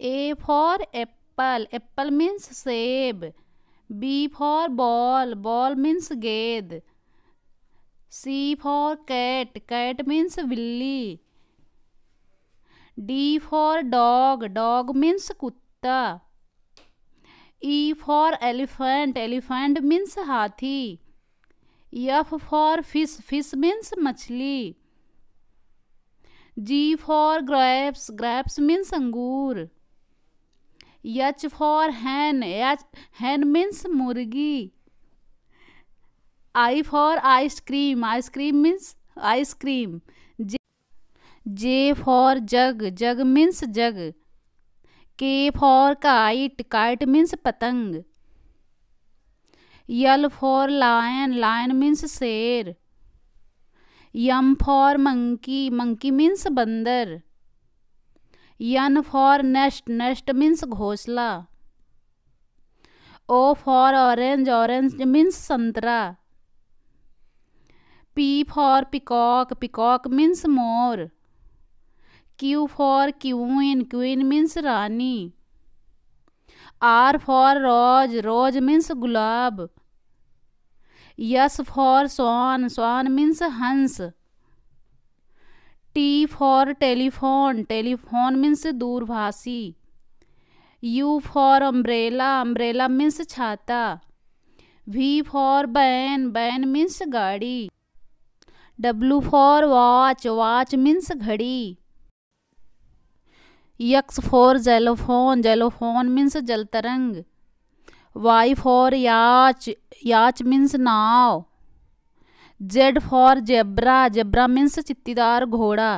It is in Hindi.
A for apple apple means सेब B for ball ball means गेंद C for cat cat means बिल्ली D for dog dog means कुत्ता E for elephant elephant means हाथी F for fish fish means मछली G for grapes grapes means अंगूर H for hen H hen means मुर्गी I for ice cream ice cream means ice cream J for jug jug means jug K for kite kite means पतंग L for lion lion means शेर M for monkey monkey means बंदर N for nest nest means घोसला O for orange orange means संतरा P for peacock peacock means मोर Q for queen queen means रानी R for rose rose means गुलाब S for swan swan means हंस T for telephone telephone means दूरभाषी U for umbrella umbrella means छाता V for van van means गाड़ी W for watch watch means घड़ी x for xylophone xylophone means जलतरंग Y for yacht yacht means नाव Z for zebra zebra means चित्तीदार घोड़ा